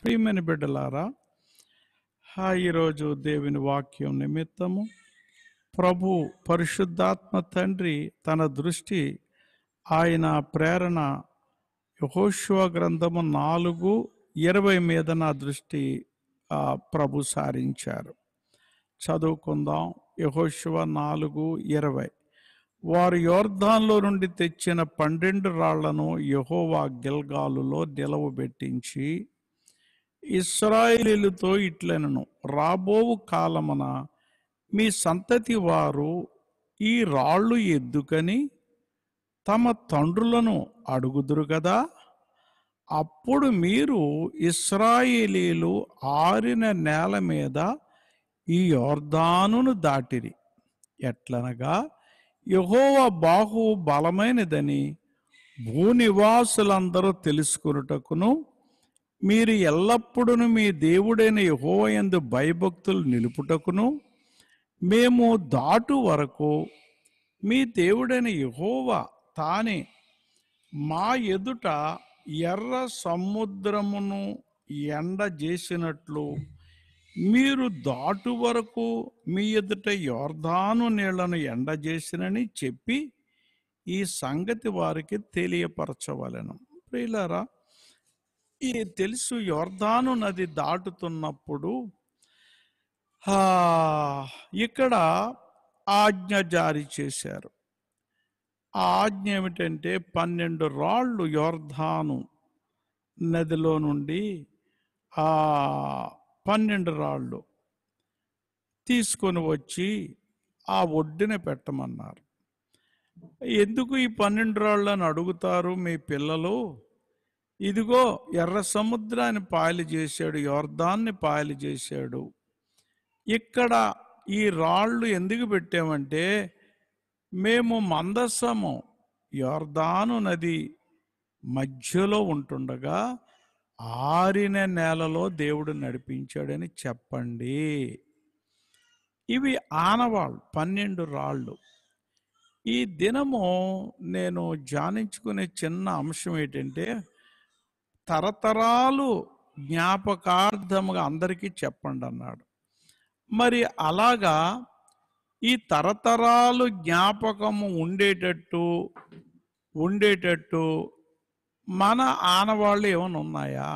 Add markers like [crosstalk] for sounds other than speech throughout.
ప్రియమైన బిడ్డలారా ఈరోజు దేవుని వాక్యం నిమిత్తము ప్రభు పరిశుద్ధాత్మ తండ్రి తన దృష్టి ఆయన ప్రేరణ యహోశివ గ్రంథము నాలుగు ఇరవై మీద నా దృష్టి ప్రభు సారించారు చదువుకుందాం యహోశివ నాలుగు ఇరవై వారు యోర్ధాన్లో నుండి తెచ్చిన పన్నెండు రాళ్లను యహోవా గిల్గాలులో నిలవబెట్టించి ఇస్రాయిలీలతో ఇట్లనను రాబోవు కాలమున మీ సంతతి వారు ఈ రాళ్ళు ఎద్దుకని తమ తండ్రులను అడుగుదురు కదా అప్పుడు మీరు ఇస్రాయేలీలు ఆరిన నేల మీద ఈ యోర్ధానును దాటిరి ఎట్లనగా యహోవ బాహు బలమైనదని భూనివాసులందరూ తెలుసుకున్నటకును మీరు ఎల్లప్పుడూ మీ దేవుడైన యహోయందు భయభక్తులు నిలుపుటకును మేము దాటు వరకు మీ దేవుడైన యహోవ తానే మా ఎదుట ఎర్ర సముద్రమును ఎండ చేసినట్లు మీరు దాటు వరకు మీ ఎదుట యోర్ధాను నీళ్లను ఎండ చేసినని చెప్పి ఈ సంగతి వారికి తెలియపరచవలను ప్రియులారా ఈ తెలుసు యోర్ధాను నది దాటుతున్నప్పుడు ఇక్కడ ఆజ్ఞ జారీ చేశారు ఆజ్ఞ ఏమిటంటే పన్నెండు రాళ్ళు యోర్ధాను నదిలో నుండి ఆ పన్నెండు రాళ్ళు తీసుకొని వచ్చి ఆ ఒడ్డున పెట్టమన్నారు ఎందుకు ఈ పన్నెండు రాళ్ళు అని అడుగుతారు మీ పిల్లలు ఇదిగో ఎర్ర సముద్రాన్ని పాయలు చేశాడు యోర్ధాన్ని పాయలు చేశాడు ఇక్కడ ఈ రాళ్ళు ఎందుకు పెట్టామంటే మేము మందస్సము యోర్ధాను నది మధ్యలో ఉంటుండగా ఆరిన నేలలో దేవుడు నడిపించాడని చెప్పండి ఇవి ఆనవాళ్ళు పన్నెండు రాళ్ళు ఈ దినము నేను ధ్యానించుకునే చిన్న అంశం ఏంటంటే తరతరాలు జ్ఞాపకార్థముగా అందరికీ చెప్పండి అన్నాడు మరి అలాగా ఈ తరతరాలు జ్ఞాపకము ఉండేటట్టు ఉండేటట్టు మన ఆనవాళ్ళు ఏమైనా ఉన్నాయా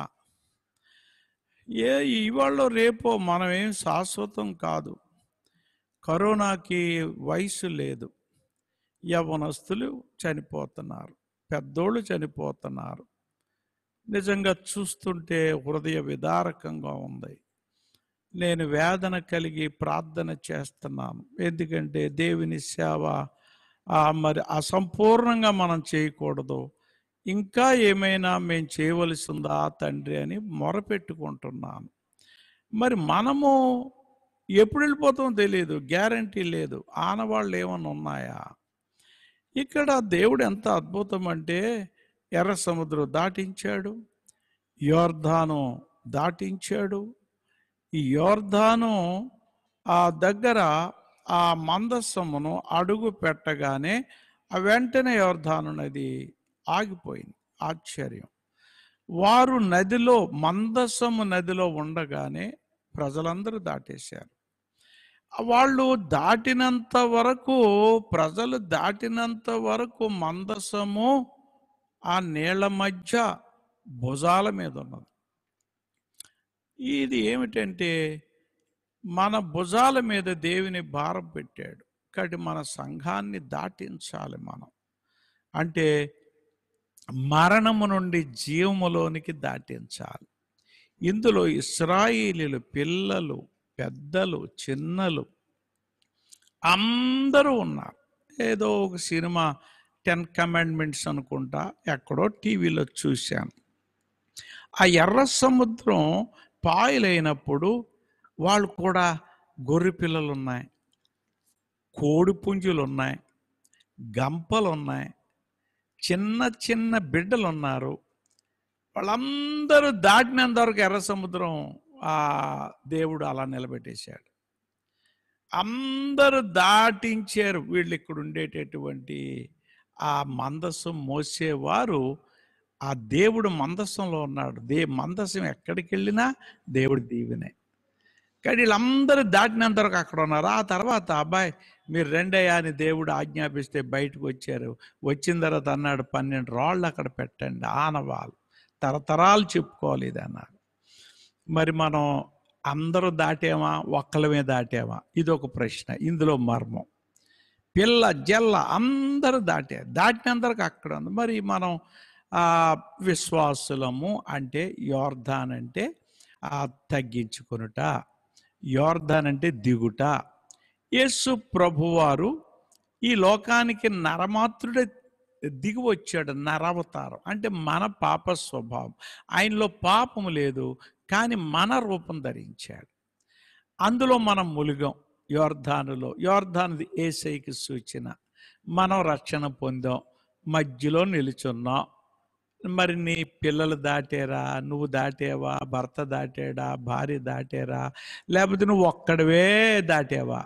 ఏ ఇవాళ రేపో మనం ఏం శాశ్వతం కాదు కరోనాకి వయసు లేదు యవనస్తులు చనిపోతున్నారు పెద్దోళ్ళు చనిపోతున్నారు నిజంగా చూస్తుంటే హృదయ విదారకంగా ఉంది నేను వేదన కలిగి ప్రార్థన చేస్తున్నాను ఎందుకంటే దేవుని సేవ మరి అసంపూర్ణంగా మనం చేయకూడదు ఇంకా ఏమైనా మేము చేయవలసిందా తండ్రి అని మొరపెట్టుకుంటున్నాను మరి మనము ఎప్పుడు వెళ్ళిపోతామో తెలియదు గ్యారంటీ లేదు ఆనవాళ్ళు ఏమైనా ఉన్నాయా ఇక్కడ దేవుడు ఎంత అద్భుతం అంటే ఎర్ర సముద్రం దాటించాడు యోర్ధాను దాటించాడు ఈ యోర్ధాను ఆ దగ్గర ఆ మందస్సమును అడుగు పెట్టగానే ఆ వెంటనే యోర్ధాను నది ఆగిపోయింది ఆశ్చర్యం వారు నదిలో మందస్సము నదిలో ఉండగానే ప్రజలందరూ దాటేశారు వాళ్ళు దాటినంత వరకు ప్రజలు దాటినంత వరకు మందసము ఆ నీళ్ల మధ్య భుజాల మీద ఉన్నది ఇది ఏమిటంటే మన భుజాల మీద దేవుని భారం పెట్టాడు కాబట్టి మన సంఘాన్ని దాటించాలి మనం అంటే మరణము నుండి జీవములోనికి దాటించాలి ఇందులో ఇస్రాయిలీలు పిల్లలు పెద్దలు చిన్నలు అందరూ ఉన్నారు ఏదో ఒక సినిమా టెన్ కమాండ్మెంట్స్ అనుకుంటా ఎక్కడో టీవీలో చూశాను ఆ ఎర్ర సముద్రం పాయలైనప్పుడు వాళ్ళు కూడా గొర్రె పిల్లలు ఉన్నాయి కోడి పుంజులు ఉన్నాయి గంపలు ఉన్నాయి చిన్న చిన్న బిడ్డలు ఉన్నారు వాళ్ళందరూ దాటినంత వరకు ఎర్ర సముద్రం ఆ దేవుడు అలా నిలబెట్టేశాడు అందరూ దాటించారు వీళ్ళు ఇక్కడ ఉండేటటువంటి ఆ మందస్సు మోసేవారు ఆ దేవుడు మందస్సంలో ఉన్నాడు దే మందస్సం ఎక్కడికి వెళ్ళినా దేవుడు దీవినే కానీ వీళ్ళందరూ దాటినంత వరకు అక్కడ ఉన్నారు ఆ తర్వాత అబ్బాయి మీరు రెండయ్యా అని దేవుడు ఆజ్ఞాపిస్తే బయటకు వచ్చారు వచ్చిన తర్వాత అన్నాడు పన్నెండు రాళ్ళు అక్కడ పెట్టండి ఆనవాళ్ళు తరతరాలు చెప్పుకోవాలి ఇది అన్నారు మరి మనం అందరూ దాటామా ఒక్కలమే దాటామా ఇది ఒక ప్రశ్న ఇందులో మర్మం పిల్ల జల్ల అందరు దాటే దాటినందరికి అక్కడ ఉంది మరి మనం విశ్వాసులము అంటే యోర్ధాన్ అంటే తగ్గించుకునుట యోర్ధాన్ అంటే దిగుట యేసు ప్రభువారు ఈ లోకానికి నరమాత్రుడే దిగి వచ్చాడు నరవతారం అంటే మన పాప స్వభావం ఆయనలో పాపం లేదు కానీ మన రూపం ధరించాడు అందులో మనం ములిగాం యోర్ధానులో యోర్ధానుది ఏసైకి సూచన మనం రక్షణ పొందాం మధ్యలో నిలుచున్నాం మరి నీ పిల్లలు దాటేరా నువ్వు దాటేవా భర్త దాటాడా భార్య దాటేరా లేకపోతే నువ్వు ఒక్కడవే దాటేవా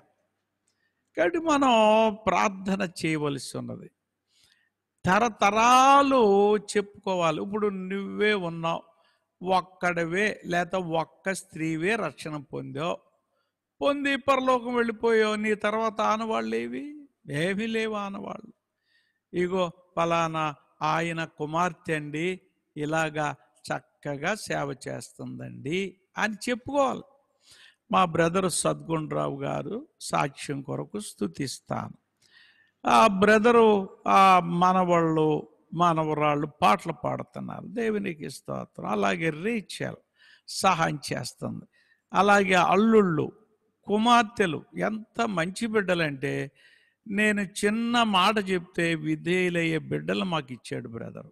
కాబట్టి మనం ప్రార్థన చేయవలసి ఉన్నది తరతరాలు చెప్పుకోవాలి ఇప్పుడు నువ్వే ఉన్నావు ఒక్కడవే లేక ఒక్క స్త్రీవే రక్షణ పొందావు పొంది పరలోకం వెళ్ళిపోయావు నీ తర్వాత ఆనవాళ్ళు ఏవి ఏమీ లేవు ఆనవాళ్ళు ఇగో పలానా ఆయన కుమార్తె అండి ఇలాగా చక్కగా సేవ చేస్తుందండి అని చెప్పుకోవాలి మా బ్రదర్ సద్గుణరావు గారు సాక్ష్యం కొరకు స్థుతిస్తాను ఆ బ్రదరు ఆ మనవాళ్ళు మనవరాళ్ళు పాటలు పాడుతున్నారు దేవునికి స్తోత్రం అలాగే రీచ్ సహాయం చేస్తుంది అలాగే అల్లుళ్ళు కుమార్తెలు ఎంత మంచి బిడ్డలంటే నేను చిన్న మాట చెప్తే విధేయులయ్యే బిడ్డలు మాకు ఇచ్చాడు బ్రదరు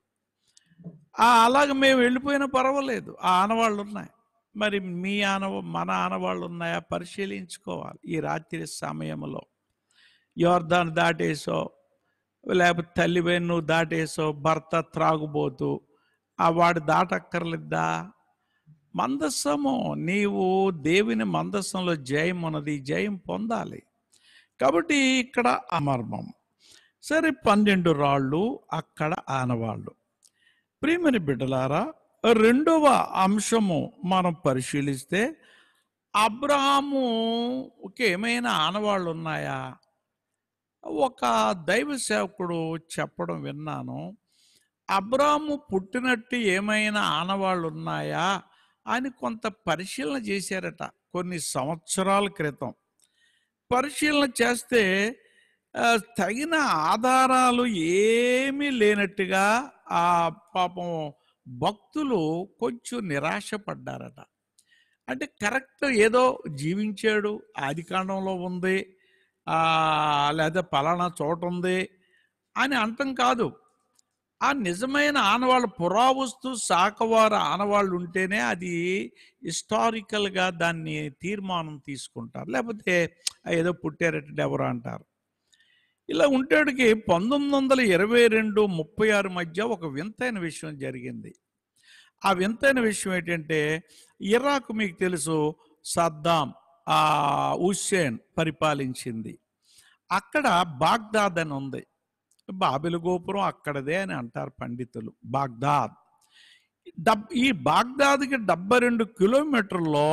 అలాగ మేము వెళ్ళిపోయినా పర్వాలేదు ఆ ఆనవాళ్ళు ఉన్నాయి మరి మీ ఆనవ మన ఆనవాళ్ళు ఉన్నాయా పరిశీలించుకోవాలి ఈ రాత్రి సమయంలో దాన్ని దాటేసో లేకపోతే తల్లిపై నువ్వు దాటేసో భర్త త్రాగుబోతు ఆ వాడు దాటక్కర్లేద్దా మందస్సము నీవు దేవుని మందస్సంలో జయం ఉన్నది జయం పొందాలి కాబట్టి ఇక్కడ అమర్మం సరే పన్నెండు రాళ్ళు అక్కడ ఆనవాళ్ళు ప్రియమని బిడ్డలారా రెండవ అంశము మనం పరిశీలిస్తే అబ్రహాముకి ఏమైనా ఆనవాళ్ళు ఉన్నాయా ఒక దైవ సేవకుడు చెప్పడం విన్నాను అబ్రాము పుట్టినట్టు ఏమైనా ఆనవాళ్ళు ఉన్నాయా ఆయన కొంత పరిశీలన చేశారట కొన్ని సంవత్సరాల క్రితం పరిశీలన చేస్తే తగిన ఆధారాలు ఏమీ లేనట్టుగా ఆ పాపం భక్తులు కొంచెం నిరాశపడ్డారట అంటే కరెక్ట్ ఏదో జీవించాడు ఆదికాండంలో ఉంది లేదా పలానా చోట ఉంది అని అంటం కాదు ఆ నిజమైన ఆనవాళ్ళు పురావస్తు శాఖవారు ఆనవాళ్ళు ఉంటేనే అది హిస్టారికల్గా దాన్ని తీర్మానం తీసుకుంటారు లేకపోతే ఏదో పుట్టారటంటే ఎవరు అంటారు ఇలా ఉంటేటికి పంతొమ్మిది వందల ఇరవై రెండు ముప్పై ఆరు మధ్య ఒక వింతైన విషయం జరిగింది ఆ వింతైన విషయం ఏంటంటే ఇరాక్ మీకు తెలుసు సద్దాం హుస్సేన్ పరిపాలించింది అక్కడ బాగ్దాద్ అని ఉంది బాబెలు గోపురం అక్కడదే అని అంటారు పండితులు బాగ్దాద్ డబ్ ఈ బాగ్దాద్కి డెబ్బై రెండు కిలోమీటర్లో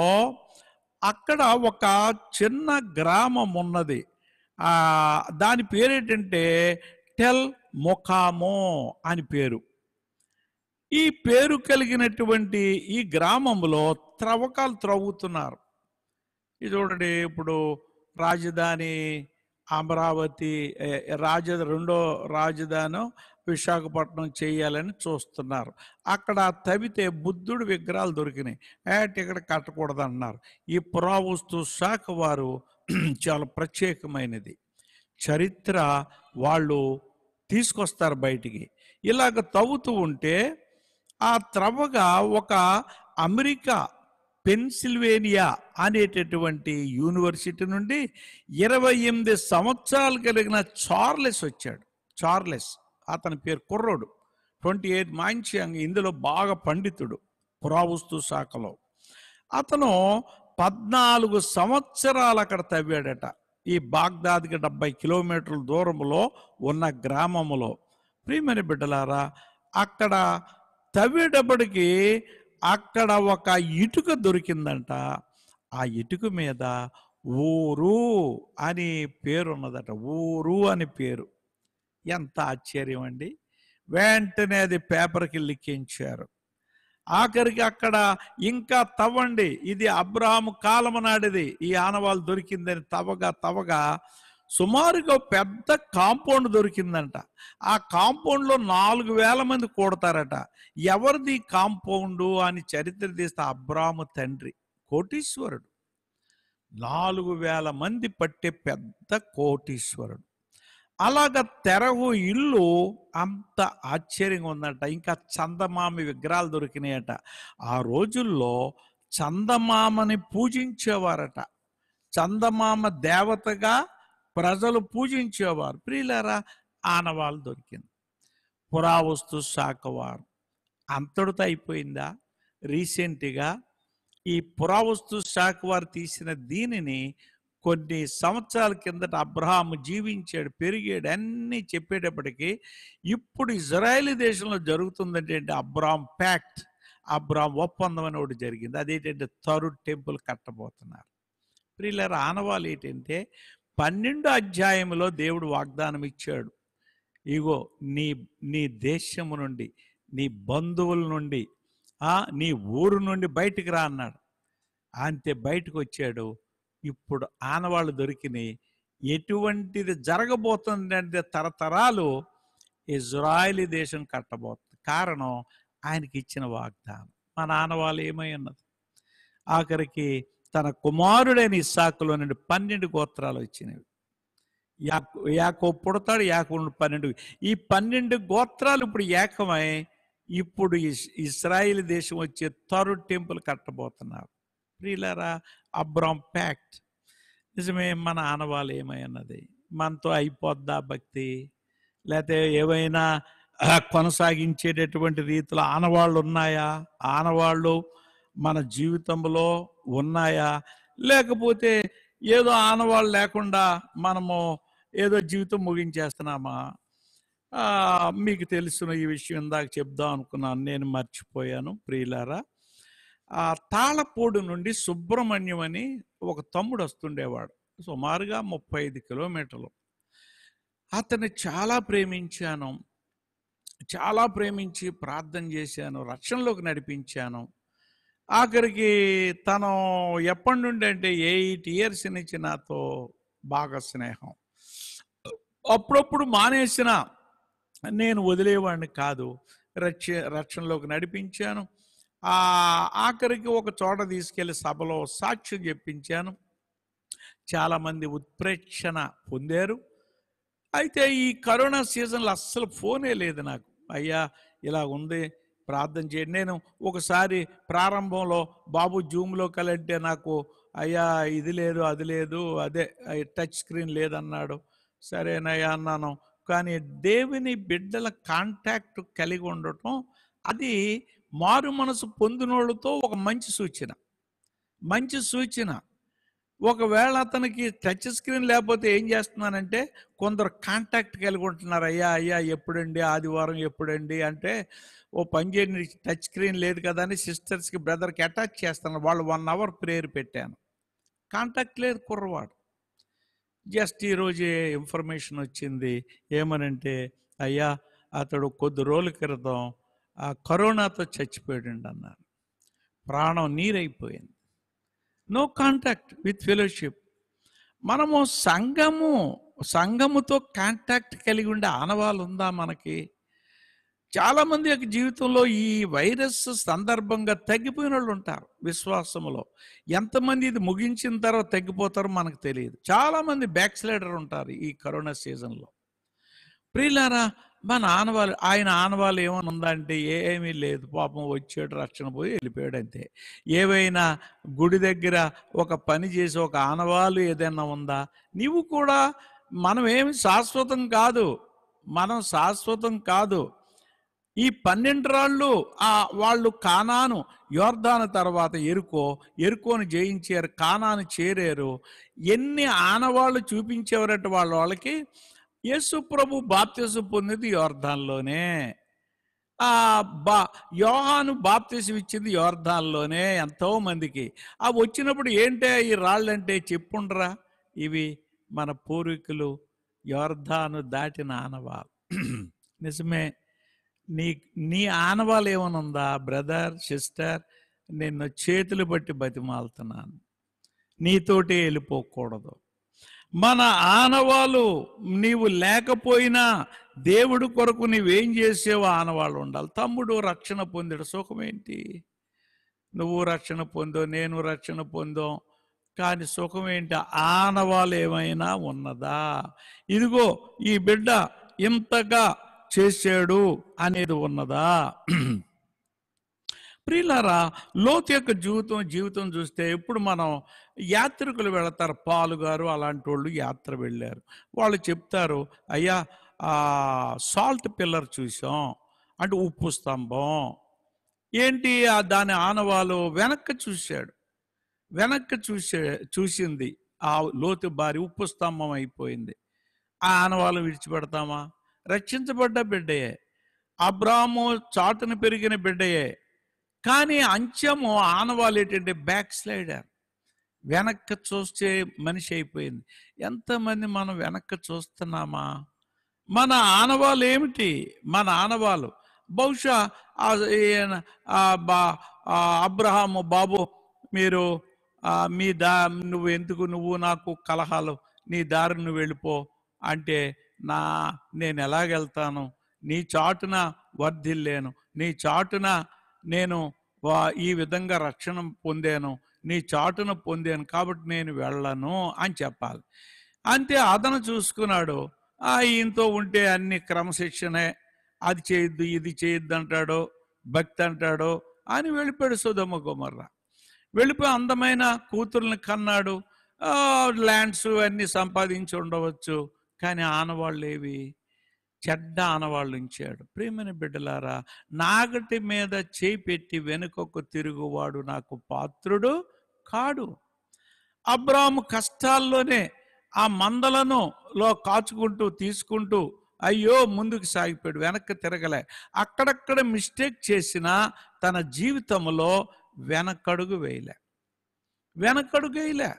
అక్కడ ఒక చిన్న గ్రామం ఉన్నది దాని పేరు ఏంటంటే టెల్ మొకామో అని పేరు ఈ పేరు కలిగినటువంటి ఈ గ్రామంలో త్రవ్వకాలు త్రవ్వుతున్నారు ఇది చూడండి ఇప్పుడు రాజధాని అమరావతి రాజ రెండో రాజధాని విశాఖపట్నం చేయాలని చూస్తున్నారు అక్కడ తవ్వితే బుద్ధుడు విగ్రహాలు దొరికినాయి ఏట్ ఇక్కడ కట్టకూడదు అన్నారు ఈ పురావస్తు శాఖ వారు [clears throat] చాలా ప్రత్యేకమైనది చరిత్ర వాళ్ళు తీసుకొస్తారు బయటికి ఇలాగ తవ్వుతూ ఉంటే ఆ త్రవ్వగా ఒక అమెరికా పెన్సిల్వేనియా అనేటటువంటి యూనివర్సిటీ నుండి ఇరవై ఎనిమిది సంవత్సరాలు కలిగిన చార్లెస్ వచ్చాడు చార్లెస్ అతని పేరు కుర్రోడు ట్వంటీ ఎయిట్ మాంచి ఇందులో బాగా పండితుడు పురావస్తు శాఖలో అతను పద్నాలుగు సంవత్సరాలు అక్కడ తవ్వాడట ఈ బాగ్దాద్కి డెబ్బై కిలోమీటర్ల దూరంలో ఉన్న గ్రామములో ప్రియమైన బిడ్డలారా అక్కడ తవ్వేటప్పటికి అక్కడ ఒక ఇటుక దొరికిందంట ఆ ఇటుక మీద ఊరు అని పేరు ఉన్నదట ఊరు అని పేరు ఎంత ఆశ్చర్యం అండి వెంటనే అది పేపర్కి లిక్కించారు ఆఖరికి అక్కడ ఇంకా తవ్వండి ఇది అబ్రహాము కాలం నాడిది ఈ ఆనవాళ్ళు దొరికిందని తవ్వగా తవ్వగా సుమారుగా పెద్ద కాంపౌండ్ దొరికిందంట ఆ కాంపౌండ్లో నాలుగు వేల మంది కూడతారట ఎవరిది కాంపౌండు అని చరిత్ర తీస్తే అబ్రాహ్మ తండ్రి కోటీశ్వరుడు నాలుగు వేల మంది పట్టే పెద్ద కోటీశ్వరుడు అలాగ తెరవు ఇల్లు అంత ఆశ్చర్యంగా ఉందట ఇంకా చందమామి విగ్రహాలు దొరికినాయట ఆ రోజుల్లో చందమామని పూజించేవారట చందమామ దేవతగా ప్రజలు పూజించేవారు ప్రియులారా ఆనవాళ్ళు దొరికింది పురావస్తు శాఖవారు అంతటితో అయిపోయిందా రీసెంట్గా ఈ పురావస్తు శాఖ వారు తీసిన దీనిని కొన్ని సంవత్సరాల కిందట అబ్రహాము జీవించాడు పెరిగాడు అన్నీ చెప్పేటప్పటికీ ఇప్పుడు ఇజ్రాయెల్ దేశంలో జరుగుతుందంటే అబ్రామ్ ప్యాక్ట్ అబ్రామ్ ఒప్పందం అని ఒకటి జరిగింది అదేంటంటే తరుడు టెంపుల్ కట్టబోతున్నారు ప్రియులర ఆనవాళ్ళు ఏంటంటే పన్నెండో అధ్యాయంలో దేవుడు వాగ్దానం ఇచ్చాడు ఇగో నీ నీ దేశము నుండి నీ బంధువుల నుండి నీ ఊరు నుండి బయటికి రా అన్నాడు అంతే బయటకు వచ్చాడు ఇప్పుడు ఆనవాళ్ళు దొరికినాయి ఎటువంటిది జరగబోతుంది అంటే తరతరాలు ఇజ్రాయిల్ దేశం కట్టబోతుంది కారణం ఆయనకి ఇచ్చిన వాగ్దానం నాన్న వాళ్ళు ఏమై ఉన్నది ఆఖరికి తన కుమారుడైన ఇస్సాకులో నుండి పన్నెండు గోత్రాలు వచ్చినవి యాకు యాకో పుడతాడు యాకోడు పన్నెండు ఈ పన్నెండు గోత్రాలు ఇప్పుడు ఏకమై ఇప్పుడు ఇస్రాయిల్ దేశం వచ్చే తరు టెంపుల్ కట్టబోతున్నారు ప్రియులరా అబ్రామ్ ప్యాక్ట్ నిజమే మన ఆనవాళ్ళు ఏమైనది మనతో అయిపోద్దా భక్తి లేకపోతే ఏవైనా కొనసాగించేటటువంటి రీతిలో ఆనవాళ్ళు ఉన్నాయా ఆనవాళ్ళు మన జీవితంలో ఉన్నాయా లేకపోతే ఏదో ఆనవాళ్ళు లేకుండా మనము ఏదో జీవితం ముగించేస్తున్నామా మీకు తెలిసిన ఈ విషయం ఇందాక చెప్దాం అనుకున్నాను నేను మర్చిపోయాను ప్రియులారా ఆ తాళపూడి నుండి సుబ్రహ్మణ్యం అని ఒక తమ్ముడు వస్తుండేవాడు సుమారుగా ముప్పై ఐదు కిలోమీటర్లు అతన్ని చాలా ప్రేమించాను చాలా ప్రేమించి ప్రార్థన చేశాను రక్షణలోకి నడిపించాను ఆఖరికి తను ఎప్పటి నుండి అంటే ఎయిట్ ఇయర్స్ నుంచి నాతో బాగా స్నేహం అప్పుడప్పుడు మానేసిన నేను వదిలేవాడిని కాదు రక్ష రక్షణలోకి నడిపించాను ఆఖరికి ఒక చోట తీసుకెళ్లి సభలో సాక్ష్యం చెప్పించాను చాలామంది ఉత్ప్రేక్షణ పొందారు అయితే ఈ కరోనా సీజన్లో అస్సలు ఫోనే లేదు నాకు అయ్యా ఇలా ఉంది ప్రార్థన చేయండి నేను ఒకసారి ప్రారంభంలో బాబు జూమ్లో కలంటే నాకు అయ్యా ఇది లేదు అది లేదు అదే టచ్ స్క్రీన్ లేదన్నాడు సరేనయ్యా అన్నాను కానీ దేవుని బిడ్డల కాంటాక్ట్ కలిగి ఉండటం అది మారు మనసు పొందినోళ్ళతో ఒక మంచి సూచన మంచి సూచన ఒకవేళ అతనికి టచ్ స్క్రీన్ లేకపోతే ఏం చేస్తున్నానంటే కొందరు కాంటాక్ట్ కలిగి ఉంటున్నారు అయ్యా అయ్యా ఎప్పుడండి ఆదివారం ఎప్పుడండి అంటే ఓ పనిచేయని టచ్ స్క్రీన్ లేదు కదా అని సిస్టర్స్కి బ్రదర్కి అటాచ్ చేస్తాను వాళ్ళు వన్ అవర్ ప్రేయర్ పెట్టాను కాంటాక్ట్ లేదు కుర్రవాడు జస్ట్ ఈరోజే ఇన్ఫర్మేషన్ వచ్చింది ఏమనంటే అయ్యా అతడు కొద్ది రోజుల క్రితం ఆ కరోనాతో చచ్చిపోయాడు అన్నారు ప్రాణం నీరైపోయింది నో కాంటాక్ట్ విత్ ఫెలోషిప్ మనము సంఘము సంఘముతో కాంటాక్ట్ కలిగి ఉండే ఆనవాళ్ళు ఉందా మనకి చాలామంది యొక్క జీవితంలో ఈ వైరస్ సందర్భంగా తగ్గిపోయిన వాళ్ళు ఉంటారు విశ్వాసంలో ఎంతమంది ఇది ముగించిన తర్వాత తగ్గిపోతారో మనకు తెలియదు చాలామంది బ్యాక్స్లైడర్ ఉంటారు ఈ కరోనా సీజన్లో ప్రియులారా మన ఆనవాళ్ళు ఆయన ఆనవాళ్ళు ఏమైనా ఉందంటే ఏమీ లేదు పాపం వచ్చాడు రక్షణ పోయి వెళ్ళిపోయాడు అంతే ఏవైనా గుడి దగ్గర ఒక పని చేసి ఒక ఆనవాళ్ళు ఏదైనా ఉందా నీవు కూడా మనం ఏమి శాశ్వతం కాదు మనం శాశ్వతం కాదు ఈ పన్నెండు రాళ్ళు ఆ వాళ్ళు కానాను యోర్ధాను తర్వాత ఎరుకో ఎరుకోను జయించారు కానాను చేరారు ఎన్ని ఆనవాళ్ళు చూపించేవారట వాళ్ళ వాళ్ళకి యేసు ప్రభు బాప్తిసం పొందింది యోర్ధాన్లోనే ఆ బా యోహాను బాప్తిసం ఇచ్చింది యోర్ధాన్లోనే ఎంతో మందికి ఆ వచ్చినప్పుడు ఏంటే ఈ రాళ్ళంటే చెప్పుండ్రా ఇవి మన పూర్వీకులు యోర్ధాను దాటిన ఆనవాళ్ళు నిజమే నీ నీ ఆనవాళ్ళు ఏమనుందా బ్రదర్ సిస్టర్ నిన్ను చేతులు బట్టి బతిమాలుతున్నాను నీతోటి వెళ్ళిపోకూడదు మన ఆనవాళ్ళు నీవు లేకపోయినా దేవుడు కొరకు నీవేం చేసేవో ఆనవాళ్ళు ఉండాలి తమ్ముడు రక్షణ పొందాడు సుఖమేంటి నువ్వు రక్షణ పొందో నేను రక్షణ పొందో కానీ సుఖం ఏంటి ఆనవాళ్ళు ఏమైనా ఉన్నదా ఇదిగో ఈ బిడ్డ ఇంతగా చేశాడు అనేది ఉన్నదా ప్రియులారా లోతు యొక్క జీవితం జీవితం చూస్తే ఇప్పుడు మనం యాత్రికులు వెళతారు పాలు గారు అలాంటి వాళ్ళు యాత్ర వెళ్ళారు వాళ్ళు చెప్తారు అయ్యా సాల్ట్ పిల్లర్ చూసాం అంటే ఉప్పు స్తంభం ఏంటి దాని ఆనవాలు వెనక్కి చూశాడు వెనక్కి చూసే చూసింది ఆ లోతు బారి ఉప్పు స్తంభం అయిపోయింది ఆ ఆనవాలు విడిచిపెడతామా రక్షించబడ్డ బిడ్డయే అబ్రాహము చాటును పెరిగిన బిడ్డయే కానీ అంచము ఆనవాళ్ళు ఏంటంటే బ్యాక్ స్లైడర్ వెనక్కి చూస్తే మనిషి అయిపోయింది ఎంతమంది మనం వెనక్కి చూస్తున్నామా మన ఆనవాళ్ళు ఏమిటి మన ఆనవాళ్ళు బహుశా అబ్రహాము బాబు మీరు మీ దా నువ్వు ఎందుకు నువ్వు నాకు కలహాలు నీ దారి నువ్వు వెళ్ళిపో అంటే నా నేను ఎలాగెళ్తాను నీ చాటున వర్ధిల్లేను నీ చాటున నేను ఈ విధంగా రక్షణ పొందాను నీ చాటున పొందాను కాబట్టి నేను వెళ్ళను అని చెప్పాలి అంతే అతను చూసుకున్నాడు ఆ ఈయనతో ఉంటే అన్ని క్రమశిక్షణే అది చేయొద్దు ఇది చేయొద్దు అంటాడు భక్తి అంటాడో అని వెళ్ళిపోయాడు సుధమ్మ కుమార్రా వెళ్ళిపోయి అందమైన కూతుర్ని కన్నాడు ల్యాండ్స్ అన్నీ సంపాదించి ఉండవచ్చు కానీ ఆనవాళ్ళు ఏవి చెడ్డ ఆనవాళ్ళు ఉంచాడు ప్రేమని బిడ్డలారా నాగటి మీద చేయి పెట్టి వెనుకకు తిరుగువాడు నాకు పాత్రుడు కాడు అబ్రాము కష్టాల్లోనే ఆ మందలను లో కాచుకుంటూ తీసుకుంటూ అయ్యో ముందుకు సాగిపోయాడు వెనక్కి తిరగలే అక్కడక్కడ మిస్టేక్ చేసిన తన జీవితంలో వెనకడుగు వేయలే వెనకడుగు వేయలే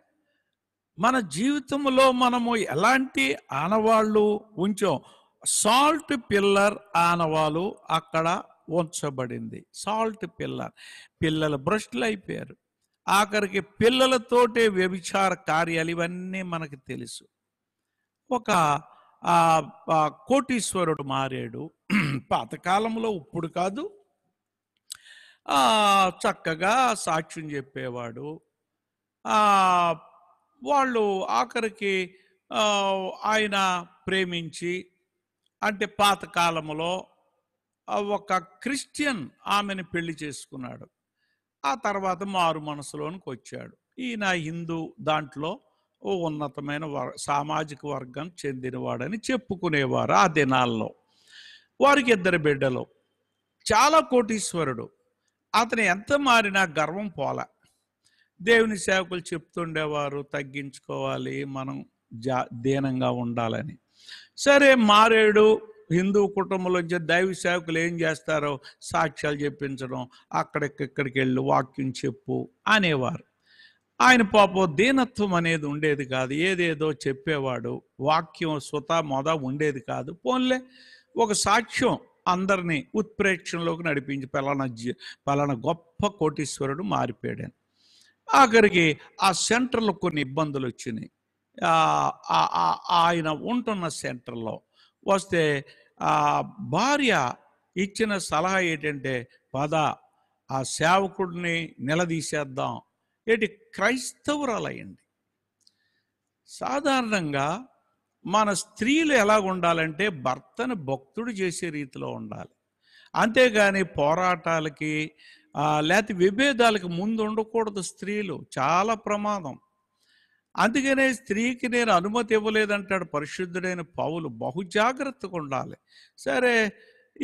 మన జీవితంలో మనము ఎలాంటి ఆనవాళ్ళు ఉంచాం సాల్ట్ పిల్లర్ ఆనవాళ్ళు అక్కడ ఉంచబడింది సాల్ట్ పిల్లర్ పిల్లలు బ్రష్లు అయిపోయారు ఆఖరికి పిల్లలతోటే వ్యభిచార కార్యాలు ఇవన్నీ మనకు తెలుసు ఒక కోటీశ్వరుడు మారాడు పాతకాలంలో ఇప్పుడు కాదు చక్కగా సాక్ష్యం చెప్పేవాడు వాళ్ళు ఆఖరికి ఆయన ప్రేమించి అంటే పాతకాలంలో ఒక క్రిస్టియన్ ఆమెను పెళ్లి చేసుకున్నాడు ఆ తర్వాత మారు మనసులోనికి వచ్చాడు ఈయన హిందూ దాంట్లో ఓ ఉన్నతమైన వర్ సామాజిక వర్గం చెందినవాడని చెప్పుకునేవారు ఆ దినాల్లో వారికి ఇద్దరు బిడ్డలు చాలా కోటీశ్వరుడు అతను ఎంత మారినా గర్వం పోలే దేవుని సేవకులు చెప్తుండేవారు తగ్గించుకోవాలి మనం జా దీనంగా ఉండాలని సరే మారేడు హిందూ వచ్చే దైవ సేవకులు ఏం చేస్తారో సాక్ష్యాలు చెప్పించడం అక్కడిక్కడికి వెళ్ళి వాక్యం చెప్పు అనేవారు ఆయన పాపం దీనత్వం అనేది ఉండేది కాదు ఏదేదో చెప్పేవాడు వాక్యం స్వత మొద ఉండేది కాదు పోన్లే ఒక సాక్ష్యం అందరినీ ఉత్ప్రేక్షణలోకి నడిపించి పలానా పలానా గొప్ప కోటీశ్వరుడు మారిపోయాడని ఆఖరికి ఆ సెంటర్లో కొన్ని ఇబ్బందులు వచ్చినాయి ఆయన ఉంటున్న సెంటర్లో వస్తే భార్య ఇచ్చిన సలహా ఏంటంటే పద ఆ సేవకుడిని నిలదీసేద్దాం ఏంటి క్రైస్తవురాలయండి సాధారణంగా మన స్త్రీలు ఎలా ఉండాలంటే భర్తను భక్తుడు చేసే రీతిలో ఉండాలి అంతేగాని పోరాటాలకి లేకపోతే విభేదాలకు ముందు ఉండకూడదు స్త్రీలు చాలా ప్రమాదం అందుకనే స్త్రీకి నేను అనుమతి ఇవ్వలేదంటాడు పరిశుద్ధుడైన పౌలు బహుజాగ్రత్తగా ఉండాలి సరే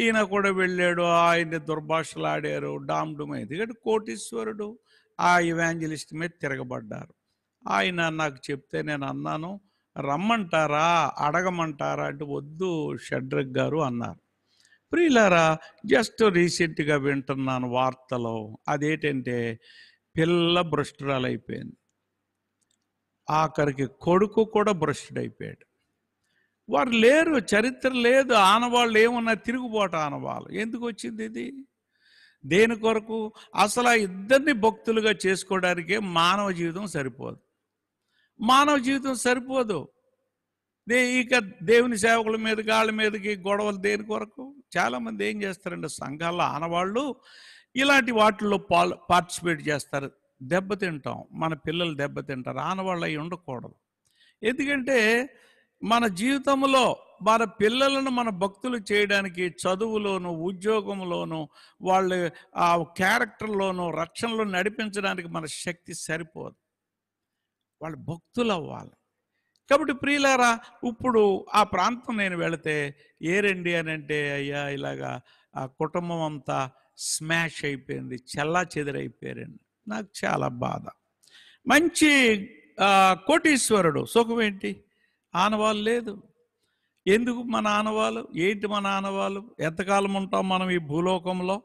ఈయన కూడా వెళ్ళాడు ఆయన్ని దుర్భాషలాడారు డామ్డుమే ఎందుకంటే కోటీశ్వరుడు ఆ ఇవాంజలిస్ట్ మీద తిరగబడ్డారు ఆయన నాకు చెప్తే నేను అన్నాను రమ్మంటారా అడగమంటారా అంటే వద్దు షడ్రగ్ గారు అన్నారు ప్రియులారా జస్ట్ రీసెంట్గా వింటున్నాను వార్తలో అదేంటంటే పిల్ల భ్రష్టురాలు అయిపోయింది ఆఖరికి కొడుకు కూడా అయిపోయాడు వారు లేరు చరిత్ర లేదు ఆనవాళ్ళు ఏమన్నా తిరుగుబాటు ఆనవాళ్ళు ఎందుకు వచ్చింది ఇది దేని కొరకు అసలు ఆ ఇద్దరిని భక్తులుగా చేసుకోవడానికే మానవ జీవితం సరిపోదు మానవ జీవితం సరిపోదు దే ఇక దేవుని సేవకుల మీద గాళ్ళ మీదకి గొడవలు దేని కొరకు చాలామంది ఏం చేస్తారండి సంఘాల్లో ఆనవాళ్ళు ఇలాంటి వాటిల్లో పార్టిసిపేట్ చేస్తారు దెబ్బతింటాం మన పిల్లలు దెబ్బతింటారు ఆనవాళ్ళు అవి ఉండకూడదు ఎందుకంటే మన జీవితంలో మన పిల్లలను మన భక్తులు చేయడానికి చదువులోను ఉద్యోగంలోను వాళ్ళ ఆ క్యారెక్టర్లోను రక్షణలో నడిపించడానికి మన శక్తి సరిపోదు వాళ్ళు భక్తులు అవ్వాలి కాబట్టి ప్రియులారా ఇప్పుడు ఆ ప్రాంతం నేను వెళితే ఏరండి అని అంటే అయ్యా ఇలాగా ఆ కుటుంబం అంతా స్మాష్ అయిపోయింది చల్లా చెదిరైపోయారండి నాకు చాలా బాధ మంచి కోటీశ్వరుడు సుఖం ఏంటి ఆనవాళ్ళు లేదు ఎందుకు మన ఆనవాళ్ళు ఏంటి మన ఆనవాళ్ళు ఎంతకాలం ఉంటాం మనం ఈ భూలోకంలో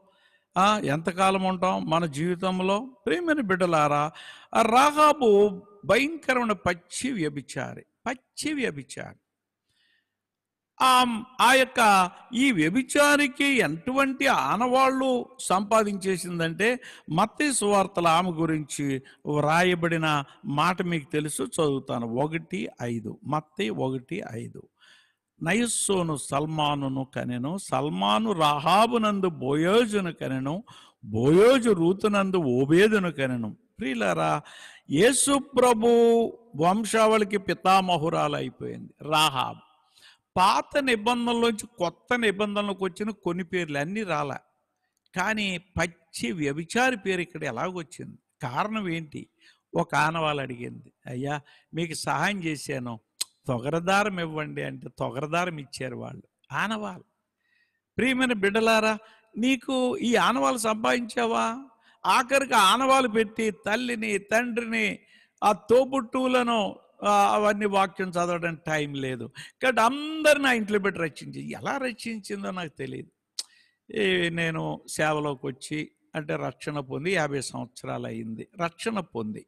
ఎంతకాలం ఉంటాం మన జీవితంలో ప్రేమని బిడ్డలారా రాహాబు భయంకరమైన పచ్చి వ్యభిచారి పచ్చి వ్యభిచారం ఆ యొక్క ఈ వ్యభిచారికి ఎటువంటి ఆనవాళ్ళు సంపాదించేసిందంటే మత్తి సువార్తల ఆమె గురించి వ్రాయబడిన మాట మీకు తెలుసు చదువుతాను ఒకటి ఐదు మత్తి ఒకటి ఐదు నయస్సును సల్మానును కనెను సల్మాను రాహాబునందు బోయోజును కనెను బోయోజు రూతునందు ఓబేదును కనెను ప్రియులారా యేసు ప్రభు వంశావళికి పితామహురాలు అయిపోయింది రాహాబ్ పాత నిబంధనలోంచి కొత్త నిబంధనలకు వచ్చిన కొన్ని పేర్లు అన్నీ రాలే కానీ పచ్చి వ్యభిచారి పేరు ఇక్కడ ఎలాగొచ్చింది కారణం ఏంటి ఒక ఆనవాళ్ళు అడిగింది అయ్యా మీకు సహాయం చేశాను తొగరదారం ఇవ్వండి అంటే తొగరదారం ఇచ్చారు వాళ్ళు ఆనవాళ్ళు ప్రియమైన బిడ్డలారా నీకు ఈ ఆనవాళ్ళు సంపాదించావా ఆఖరికి ఆనవాలు పెట్టి తల్లిని తండ్రిని ఆ తోబుట్టువులను అవన్నీ వాక్యం చదవడానికి టైం లేదు కాబట్టి అందరిని ఆ ఇంట్లో పెట్టి రక్షించింది ఎలా రక్షించిందో నాకు తెలియదు నేను సేవలోకి వచ్చి అంటే రక్షణ పొంది యాభై సంవత్సరాలు అయింది రక్షణ పొంది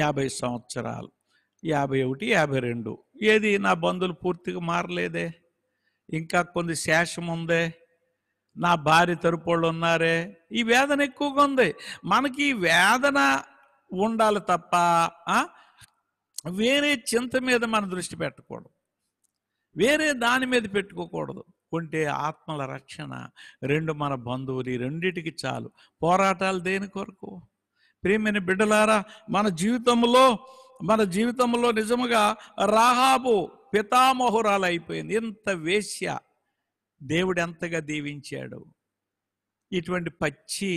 యాభై సంవత్సరాలు యాభై ఒకటి యాభై రెండు ఏది నా బంధువులు పూర్తిగా మారలేదే ఇంకా కొంత శేషం ఉందే నా భార్య తరపుళ్ళు ఉన్నారే ఈ వేదన ఎక్కువగా ఉంది మనకి ఈ వేదన ఉండాలి తప్ప వేరే చింత మీద మన దృష్టి పెట్టకూడదు వేరే దాని మీద పెట్టుకోకూడదు ఉంటే ఆత్మల రక్షణ రెండు మన బంధువులు ఈ రెండిటికి చాలు పోరాటాలు దేని కొరకు ప్రేమైన బిడ్డలారా మన జీవితంలో మన జీవితంలో నిజముగా రాహాబు పితామహురాలు అయిపోయింది ఎంత వేశ్య దేవుడు ఎంతగా దీవించాడు ఇటువంటి పచ్చి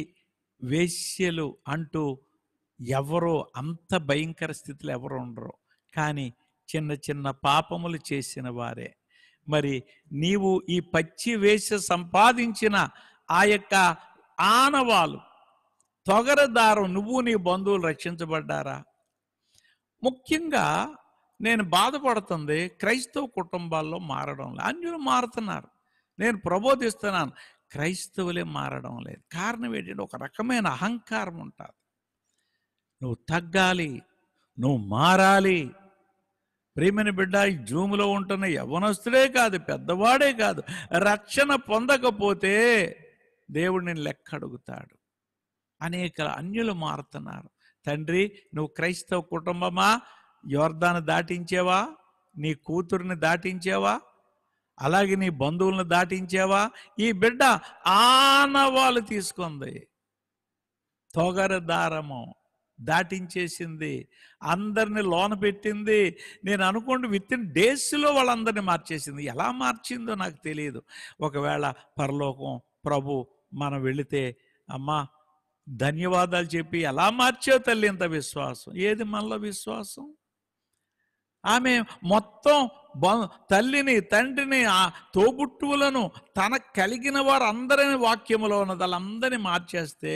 వేశ్యలు అంటూ ఎవరో అంత భయంకర స్థితిలో ఎవరు ఉండరు కానీ చిన్న చిన్న పాపములు చేసిన వారే మరి నీవు ఈ పచ్చి వేష సంపాదించిన ఆ యొక్క ఆనవాలు తొగరదారం నువ్వు నీ బంధువులు రక్షించబడ్డారా ముఖ్యంగా నేను బాధపడుతుంది క్రైస్తవ కుటుంబాల్లో మారడంలో అన్యులు మారుతున్నారు నేను ప్రబోధిస్తున్నాను క్రైస్తవులే మారడం లేదు కారణం ఏంటంటే ఒక రకమైన అహంకారం ఉంటుంది నువ్వు తగ్గాలి నువ్వు మారాలి ప్రేమని బిడ్డ ఈ జూములో ఉంటున్న యవనస్తుడే కాదు పెద్దవాడే కాదు రక్షణ పొందకపోతే దేవుడిని లెక్క అడుగుతాడు అనేక అన్యులు మారుతున్నారు తండ్రి నువ్వు క్రైస్తవ కుటుంబమా యోర్దాను దాటించేవా నీ కూతురిని దాటించేవా అలాగే నీ బంధువులను దాటించావా ఈ బిడ్డ ఆనవాళ్ళు తీసుకుంది తొగర దారము దాటించేసింది అందరిని లోన పెట్టింది నేను అనుకోండి విత్ ఇన్ డేస్లో వాళ్ళందరినీ మార్చేసింది ఎలా మార్చిందో నాకు తెలియదు ఒకవేళ పరలోకం ప్రభు మనం వెళితే అమ్మా ధన్యవాదాలు చెప్పి ఎలా మార్చావు తల్లి ఇంత విశ్వాసం ఏది మనలో విశ్వాసం ఆమె మొత్తం తల్లిని తండ్రిని ఆ తోబుట్టువులను తన కలిగిన వారందరిని వాక్యములో ఉన్నది వాళ్ళందరినీ మార్చేస్తే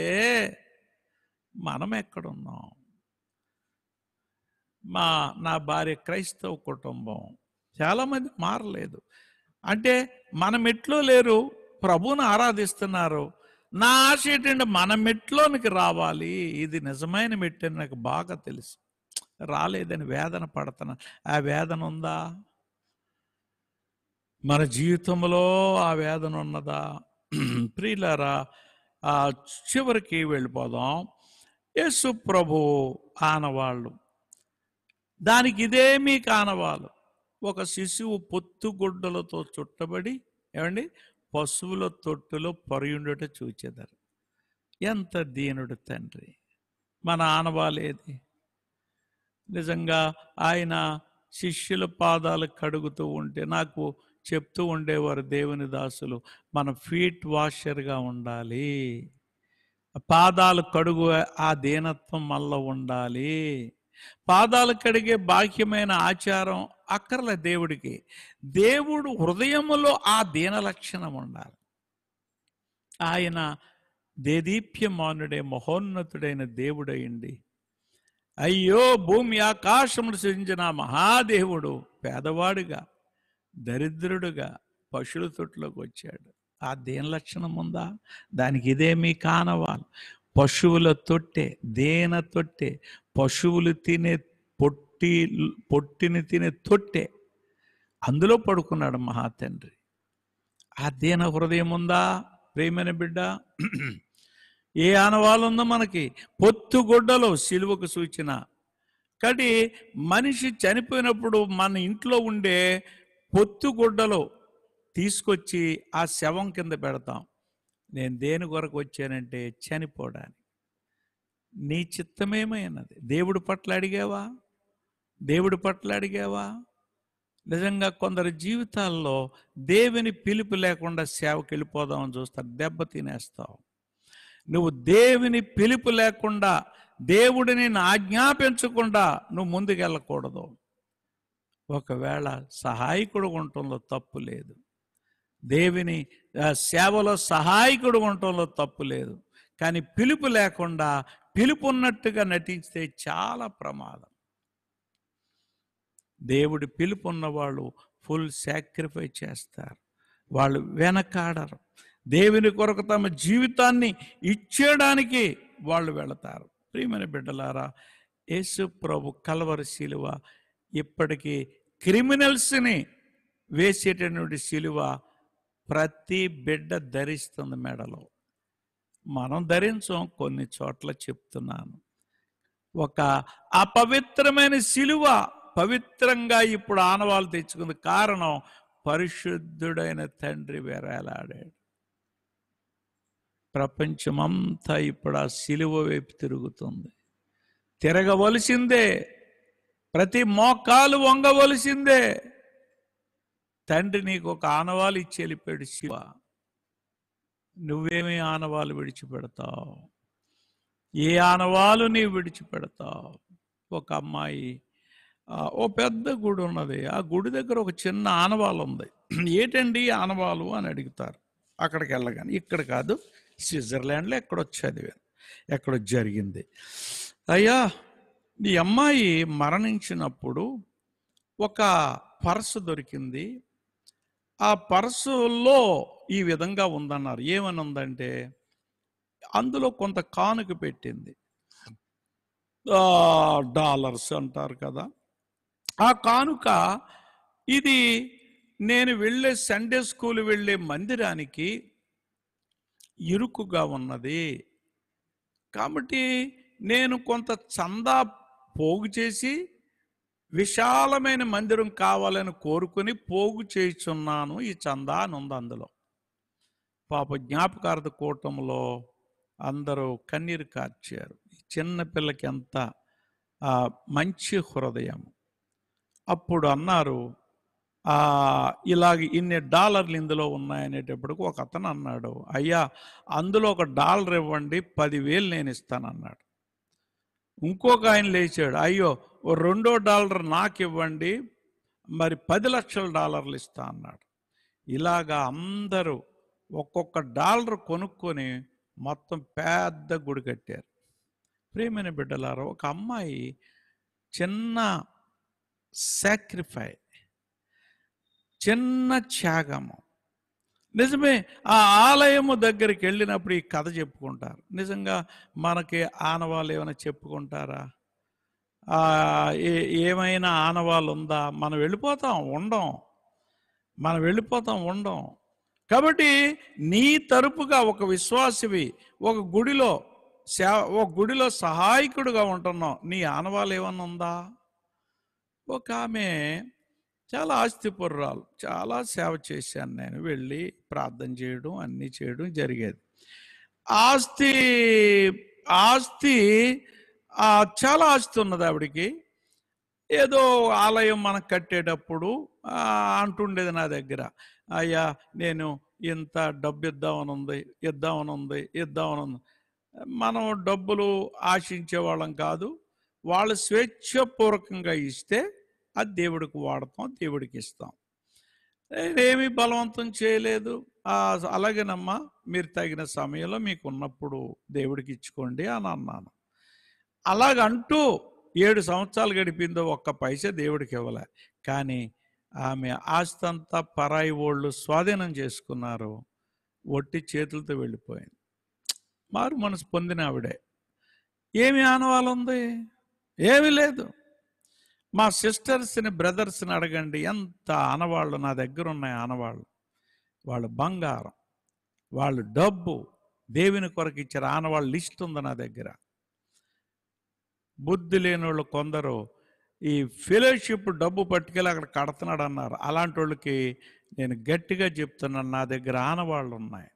మనం ఎక్కడున్నాం మా నా భార్య క్రైస్తవ కుటుంబం చాలామంది మారలేదు అంటే మన మెట్లో లేరు ప్రభువును ఆరాధిస్తున్నారు నా ఆశ ఏంటంటే మన మెట్లోనికి రావాలి ఇది నిజమైన మెట్టు నాకు బాగా తెలుసు రాలేదని వేదన పడుతున్నా ఆ వేదన ఉందా మన జీవితంలో ఆ వేదన ఉన్నదా [clears throat] ప్రియులారా ఆ చివరికి వెళ్ళిపోదాం యేసు ప్రభు ఆనవాళ్ళు దానికి ఇదేమీ కానవాళ్ళు ఒక శిశువు పొత్తుగుడ్డలతో చుట్టబడి ఏమండి పశువుల తొట్టులో పరియుండుట చూచేదారు ఎంత దీనుడు తండ్రి మన ఆనవాలేది నిజంగా ఆయన శిష్యుల పాదాలు కడుగుతూ ఉంటే నాకు చెప్తూ ఉండేవారు దేవుని దాసులు మన ఫీట్ వాషర్గా ఉండాలి పాదాలు కడుగు ఆ దీనత్వం మళ్ళీ ఉండాలి పాదాలు కడిగే బాహ్యమైన ఆచారం అక్కర్లే దేవుడికి దేవుడు హృదయములో ఆ దీన లక్షణం ఉండాలి ఆయన దేదీప్యమానుడే మహోన్నతుడైన దేవుడయ్యండి అయ్యో భూమి ఆకాశమును సృజించిన మహాదేవుడు పేదవాడిగా దరిద్రుడుగా పశుల తొట్టులోకి వచ్చాడు ఆ దేని లక్షణం ఉందా దానికి ఇదేమీ కానవాలు పశువుల తొట్టే దేన తొట్టే పశువులు తినే పొట్టి పొట్టిని తినే తొట్టే అందులో పడుకున్నాడు మహాతండ్రి ఆ దేన హృదయం ఉందా ప్రేమైన బిడ్డ [clears throat] ఏ ఆనవాళ్ళు ఉందో మనకి పొత్తుగొడ్డలో సిలువకు సూచన కాబట్టి మనిషి చనిపోయినప్పుడు మన ఇంట్లో ఉండే పొత్తుగుడ్డలో తీసుకొచ్చి ఆ శవం కింద పెడతాం నేను దేని కొరకు వచ్చానంటే చనిపోవడానికి నీ చిత్తమేమైనది దేవుడి పట్ల అడిగావా దేవుడి పట్ల అడిగావా నిజంగా కొందరు జీవితాల్లో దేవుని పిలుపు లేకుండా సేవకి వెళ్ళిపోదామని చూస్తారు దెబ్బ తినేస్తావు నువ్వు దేవుని పిలుపు లేకుండా దేవుడిని ఆజ్ఞాపించకుండా నువ్వు ముందుకెళ్ళకూడదు ఒకవేళ సహాయకుడు ఉండటంలో తప్పు లేదు దేవిని సేవలో సహాయకుడు ఉండటంలో తప్పు లేదు కానీ పిలుపు లేకుండా పిలుపు ఉన్నట్టుగా నటిస్తే చాలా ప్రమాదం దేవుడి పిలుపు ఉన్నవాళ్ళు ఫుల్ సాక్రిఫై చేస్తారు వాళ్ళు వెనకాడరు దేవుని కొరకు తమ జీవితాన్ని ఇచ్చేయడానికి వాళ్ళు వెళతారు ప్రియమైన బిడ్డలారా యేసు ప్రభు కలవరి శిలువ ఇప్పటికీ క్రిమినల్స్ని వేసేటటువంటి శిలువ ప్రతి బిడ్డ ధరిస్తుంది మెడలో మనం ధరించం కొన్ని చోట్ల చెప్తున్నాను ఒక అపవిత్రమైన శిలువ పవిత్రంగా ఇప్పుడు ఆనవాళ్ళు తెచ్చుకుంది కారణం పరిశుద్ధుడైన తండ్రి వేరేలాడాడు ప్రపంచమంతా ఇప్పుడు ఆ శిలువ వైపు తిరుగుతుంది తిరగవలసిందే ప్రతి మోకాలు వంగవలసిందే తండ్రి నీకు ఒక ఆనవాలు ఇచ్చి వెళ్ళిపోయాడు శివ నువ్వేమి ఆనవాలు విడిచిపెడతావు ఏ ఆనవాలు నీవు విడిచిపెడతావు ఒక అమ్మాయి ఓ పెద్ద గుడి ఉన్నది ఆ గుడి దగ్గర ఒక చిన్న ఆనవాలు ఉంది ఏటండి ఆనవాలు అని అడుగుతారు అక్కడికి వెళ్ళగానే ఇక్కడ కాదు స్విట్జర్లాండ్లో ఎక్కడో చదివాను ఎక్కడో జరిగింది అయ్యా ఈ అమ్మాయి మరణించినప్పుడు ఒక పర్సు దొరికింది ఆ పర్సులో ఈ విధంగా ఉందన్నారు ఏమని ఉందంటే అందులో కొంత కానుక పెట్టింది డాలర్స్ అంటారు కదా ఆ కానుక ఇది నేను వెళ్ళే సండే స్కూల్ వెళ్ళే మందిరానికి ఇరుకుగా ఉన్నది కాబట్టి నేను కొంత చందా పోగు చేసి విశాలమైన మందిరం కావాలని కోరుకుని పోగు చేస్తున్నాను ఈ చందా అని ఉంది అందులో పాప జ్ఞాపకార్థ కూటంలో అందరూ కన్నీరు కార్చారు చిన్న పిల్లకి ఎంత మంచి హృదయం అప్పుడు అన్నారు ఇలాగ ఇన్ని డాలర్లు ఇందులో ఉన్నాయనేటప్పటికి ఒక అతను అన్నాడు అయ్యా అందులో ఒక డాలర్ ఇవ్వండి పదివేలు నేను ఇస్తానన్నాడు ఇంకొక ఆయన లేచాడు అయ్యో ఓ రెండో డాలర్ నాకు ఇవ్వండి మరి పది లక్షల డాలర్లు ఇస్తా అన్నాడు ఇలాగా అందరూ ఒక్కొక్క డాలర్ కొనుక్కొని మొత్తం పెద్ద గుడి కట్టారు ప్రేమైన బిడ్డలారు ఒక అమ్మాయి చిన్న సాక్రిఫై చిన్న త్యాగము నిజమే ఆ ఆలయము దగ్గరికి వెళ్ళినప్పుడు ఈ కథ చెప్పుకుంటారు నిజంగా మనకి ఆనవాళ్ళు ఏమైనా చెప్పుకుంటారా ఏమైనా ఆనవాళ్ళు ఉందా మనం వెళ్ళిపోతాం ఉండం మనం వెళ్ళిపోతాం ఉండం కాబట్టి నీ తరపుగా ఒక విశ్వాసవి ఒక గుడిలో ఒక గుడిలో సహాయకుడిగా ఉంటున్నావు నీ ఆనవాళ్ళు ఏమన్నా ఉందా ఒక ఆమె చాలా ఆస్తిపుర్రాలు చాలా సేవ చేశాను నేను వెళ్ళి ప్రార్థన చేయడం అన్నీ చేయడం జరిగేది ఆస్తి ఆస్తి చాలా ఆస్తి ఉన్నది ఆవిడికి ఏదో ఆలయం మనం కట్టేటప్పుడు అంటుండేది నా దగ్గర అయ్యా నేను ఇంత డబ్బు ఇద్దామని ఉంది ఇద్దామని ఉంది ఇద్దామని ఉంది మనం డబ్బులు ఆశించే వాళ్ళం కాదు వాళ్ళు స్వేచ్ఛపూర్వకంగా ఇస్తే అది దేవుడికి వాడతాం దేవుడికి ఇస్తాం నేనేమి బలవంతం చేయలేదు అలాగేనమ్మా మీరు తగిన సమయంలో మీకు ఉన్నప్పుడు దేవుడికి ఇచ్చుకోండి అని అన్నాను అలాగంటూ ఏడు సంవత్సరాలు గడిపిందో ఒక్క పైస దేవుడికి ఇవ్వలే కానీ ఆమె ఆస్తంతా పరాయి వాళ్ళు స్వాధీనం చేసుకున్నారు ఒట్టి చేతులతో వెళ్ళిపోయింది మారు మనసు పొందిన ఆవిడే ఏమి ఆనవాళ్ళు ఉంది ఏమీ లేదు మా సిస్టర్స్ని బ్రదర్స్ని అడగండి ఎంత ఆనవాళ్ళు నా దగ్గర ఉన్నాయి ఆనవాళ్ళు వాళ్ళు బంగారం వాళ్ళు డబ్బు దేవుని కొరకు ఇచ్చారు ఆనవాళ్ళు లిస్ట్ ఉంది నా దగ్గర బుద్ధి లేని వాళ్ళు కొందరు ఈ ఫెలోషిప్ డబ్బు పట్టుకెళ్ళి అక్కడ కడుతున్నాడు అన్నారు అలాంటి వాళ్ళకి నేను గట్టిగా చెప్తున్నాను నా దగ్గర ఆనవాళ్ళు ఉన్నాయి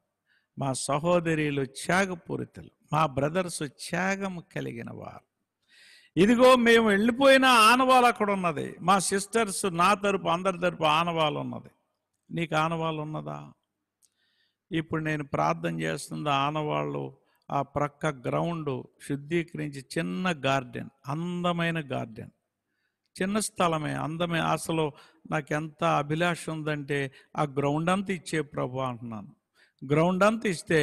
మా సహోదరిలు త్యాగపూరితలు మా బ్రదర్స్ త్యాగం కలిగిన వారు ఇదిగో మేము వెళ్ళిపోయిన ఆనవాలు అక్కడ ఉన్నది మా సిస్టర్స్ నా తరపు అందరి తరపు ఆనవాలు ఉన్నది నీకు ఆనవాళ్ళు ఉన్నదా ఇప్పుడు నేను ప్రార్థన చేస్తున్న ఆనవాళ్ళు ఆ ప్రక్క గ్రౌండ్ శుద్ధీకరించి చిన్న గార్డెన్ అందమైన గార్డెన్ చిన్న స్థలమే అందమే అసలు నాకు ఎంత అభిలాష ఉందంటే ఆ గ్రౌండ్ అంతా ఇచ్చే ప్రభు అంటున్నాను గ్రౌండ్ అంతా ఇస్తే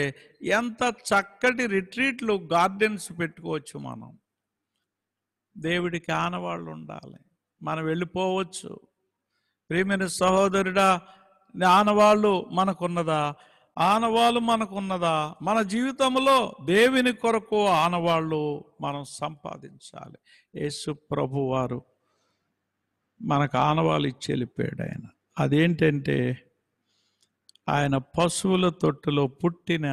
ఎంత చక్కటి రిట్రీట్లు గార్డెన్స్ పెట్టుకోవచ్చు మనం దేవుడికి ఆనవాళ్ళు ఉండాలి మనం వెళ్ళిపోవచ్చు ప్రేమైన సహోదరుడా ఆనవాళ్ళు మనకున్నదా ఆనవాళ్ళు మనకున్నదా మన జీవితంలో దేవుని కొరకు ఆనవాళ్ళు మనం సంపాదించాలి యేసు ప్రభు వారు మనకు ఆనవాళ్ళు ఇచ్చి వెళ్ళిపోయాడు ఆయన అదేంటంటే ఆయన పశువుల తొట్టులో పుట్టిన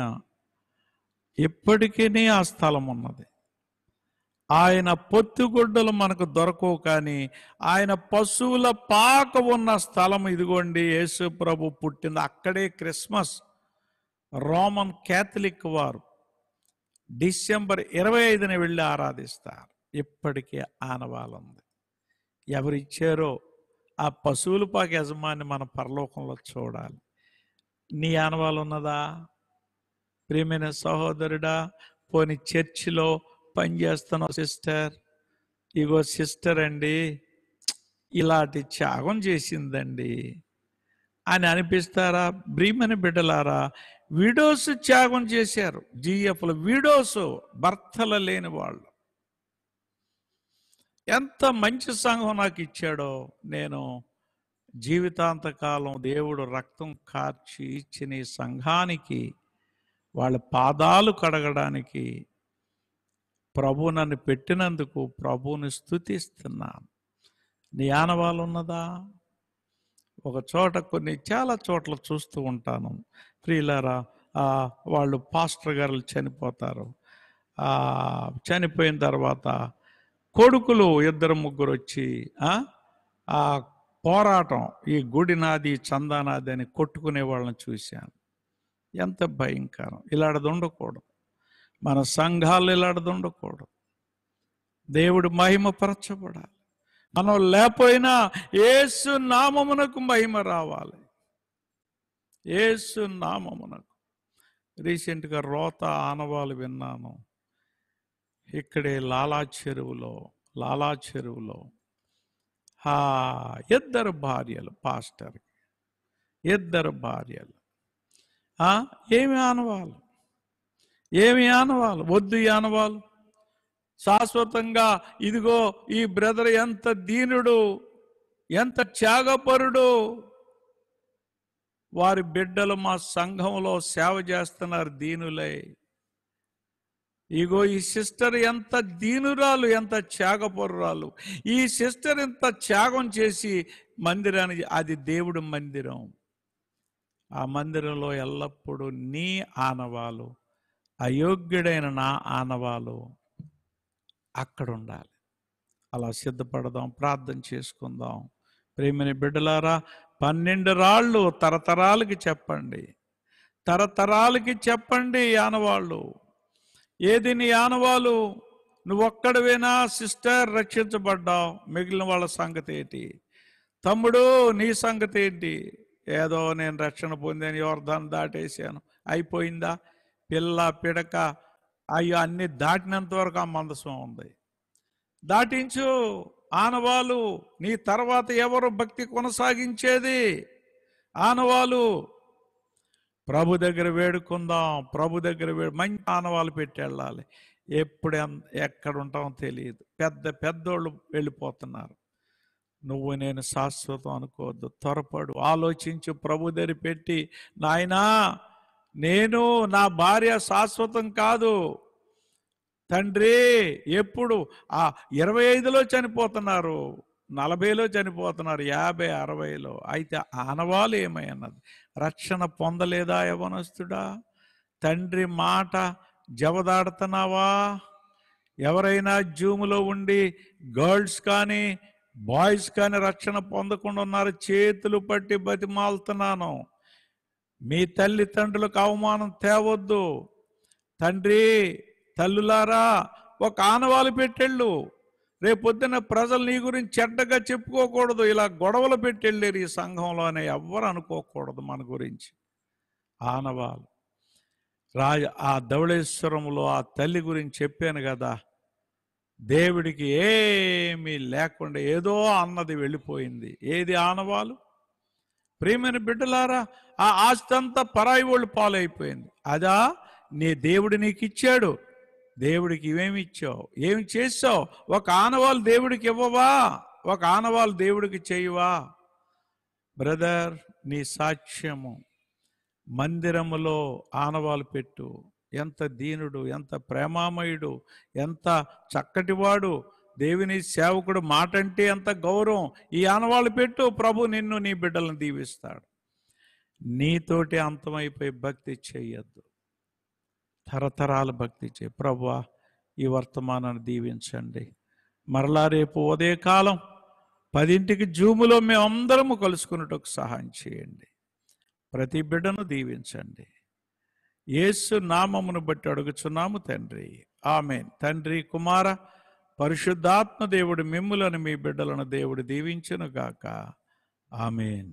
ఎప్పటికీ ఆ స్థలం ఉన్నది ఆయన పొత్తిగుడ్డలు మనకు దొరకవు కానీ ఆయన పశువుల పాక ఉన్న స్థలం ఇదిగోండి యేసు ప్రభు పుట్టింది అక్కడే క్రిస్మస్ రోమన్ క్యాథలిక్ వారు డిసెంబర్ ఇరవై ఐదున వెళ్ళి ఆరాధిస్తారు ఇప్పటికే ఆనవాలుంది ఎవరిచ్చారో ఆ పశువుల పాక యజమాని మన పరలోకంలో చూడాలి నీ ఆనవాలు ఉన్నదా ప్రియమైన సహోదరుడా పోని చర్చిలో పని చేస్తున్నావు సిస్టర్ ఇగో సిస్టర్ అండి ఇలాంటి త్యాగం చేసిందండి అని అనిపిస్తారా భ్రీమని బిడ్డలారా విడోస్ త్యాగం చేశారు జీఎఫ్లు విడోస్ భర్తల లేని వాళ్ళు ఎంత మంచి సంఘం నాకు ఇచ్చాడో నేను జీవితాంతకాలం దేవుడు రక్తం కార్చి ఇచ్చిన సంఘానికి వాళ్ళ పాదాలు కడగడానికి ప్రభు నన్ను పెట్టినందుకు ప్రభువుని స్థుతిస్తున్నాను నీ ఆనవాలు ఉన్నదా ఒక చోట కొన్ని చాలా చోట్ల చూస్తూ ఉంటాను ప్రియులారా వాళ్ళు పాస్టర్ గారు చనిపోతారు చనిపోయిన తర్వాత కొడుకులు ఇద్దరు ముగ్గురు వచ్చి ఆ పోరాటం ఈ గుడి నాది చందానాది అని కొట్టుకునే వాళ్ళని చూశాను ఎంత భయంకరం ఇలాడది ఉండకూడదు మన సంఘాలు ఇలాడదుండకూడదు దేవుడు మహిమ పరచబడాలి మనం లేకపోయినా ఏసు నామమునకు మహిమ రావాలి ఏసు నామమునకు రీసెంట్గా రోత ఆనవాలు విన్నాను ఇక్కడే లాలా చెరువులో లాలా చెరువులో ఇద్దరు భార్యలు పాస్టర్కి ఇద్దరు భార్యలు ఏమి ఆనవాళ్ళు ఏమి ఆనవాలు వద్దు ఆనవాలు శాశ్వతంగా ఇదిగో ఈ బ్రదర్ ఎంత దీనుడు ఎంత త్యాగపరుడు వారి బిడ్డలు మా సంఘంలో సేవ చేస్తున్నారు దీనులే ఇగో ఈ సిస్టర్ ఎంత దీనురాలు ఎంత త్యాగపరురాలు ఈ సిస్టర్ ఎంత త్యాగం చేసి మందిరానికి అది దేవుడు మందిరం ఆ మందిరంలో ఎల్లప్పుడూ నీ ఆనవాలు అయోగ్యుడైన నా ఆనవాలు అక్కడ ఉండాలి అలా సిద్ధపడదాం ప్రార్థన చేసుకుందాం ప్రేమని బిడ్డలారా పన్నెండు రాళ్ళు తరతరాలకి చెప్పండి తరతరాలకి చెప్పండి ఆనవాళ్ళు ఏది నీ ఆనవాళ్ళు నువ్వొక్కడవేనా సిస్టర్ రక్షించబడ్డావు మిగిలిన వాళ్ళ సంగతి ఏంటి తమ్ముడు నీ సంగతి ఏంటి ఏదో నేను రక్షణ పొందాను ఎవరిదాన్ని దాటేసాను అయిపోయిందా పిల్ల పిడక అయ్యో అన్ని దాటినంత వరకు ఆ మందస్వం ఉంది దాటించు ఆనవాలు నీ తర్వాత ఎవరు భక్తి కొనసాగించేది ఆనవాలు ప్రభు దగ్గర వేడుకుందాం ప్రభు దగ్గర వేడు మంచి ఆనవాలు పెట్టి వెళ్ళాలి ఎప్పుడు ఎక్కడ ఉంటామో తెలియదు పెద్ద పెద్దోళ్ళు వెళ్ళిపోతున్నారు నువ్వు నేను శాశ్వతం అనుకోవద్దు త్వరపడు ఆలోచించి ప్రభు దగ్గర పెట్టి నాయనా నేను నా భార్య శాశ్వతం కాదు తండ్రి ఎప్పుడు ఆ ఇరవై ఐదులో చనిపోతున్నారు నలభైలో చనిపోతున్నారు యాభై అరవైలో అయితే ఆనవాలు ఏమయ్యన్నది రక్షణ పొందలేదా యవనస్తుడా తండ్రి మాట జవదాడుతున్నావా ఎవరైనా జూములో ఉండి గర్ల్స్ కానీ బాయ్స్ కానీ రక్షణ పొందకుండా ఉన్నారు చేతులు పట్టి బతిమాలుతున్నాను మీ తల్లిదండ్రులకు అవమానం తేవద్దు తండ్రి తల్లులారా ఒక ఆనవాలు పెట్టెళ్ళు రేపొద్దున ప్రజలు నీ గురించి చెడ్డగా చెప్పుకోకూడదు ఇలా గొడవలు పెట్టెళ్ళారు ఈ సంఘంలోనే ఎవ్వరు అనుకోకూడదు మన గురించి ఆనవాలు రాజ ఆ ధవళేశ్వరంలో ఆ తల్లి గురించి చెప్పాను కదా దేవుడికి ఏమీ లేకుండా ఏదో అన్నది వెళ్ళిపోయింది ఏది ఆనవాలు ప్రేమైన బిడ్డలారా ఆ ఆస్తి అంతా పరాయి వాళ్ళు పాలైపోయింది అదా నీ దేవుడు నీకు ఇచ్చాడు దేవుడికి ఇవేమి ఇచ్చావు ఏమి చేసావు ఒక ఆనవాళ్ళు దేవుడికి ఇవ్వవా ఒక ఆనవాళ్ళు దేవుడికి చేయవా బ్రదర్ నీ సాక్ష్యము మందిరములో ఆనవాలు పెట్టు ఎంత దీనుడు ఎంత ప్రేమామయుడు ఎంత చక్కటివాడు దేవుని సేవకుడు మాట అంటే ఎంత గౌరవం ఈ ఆనవాళ్ళు పెట్టు ప్రభు నిన్ను నీ బిడ్డలను దీవిస్తాడు నీతోటి అంతమైపోయి భక్తి చేయొద్దు తరతరాలు భక్తి చేయి ప్రభు ఈ వర్తమానాన్ని దీవించండి మరలా రేపు ఉదయకాలం పదింటికి జూములో మేమందరము కలుసుకున్నట్టు సహాయం చేయండి ప్రతి బిడ్డను దీవించండి ఏసు నామమును బట్టి అడుగుచున్నాము తండ్రి ఆమె తండ్రి కుమార పరిశుద్ధాత్మ దేవుడు మిమ్ములను మీ బిడ్డలను దేవుడు గాక ఆమెన్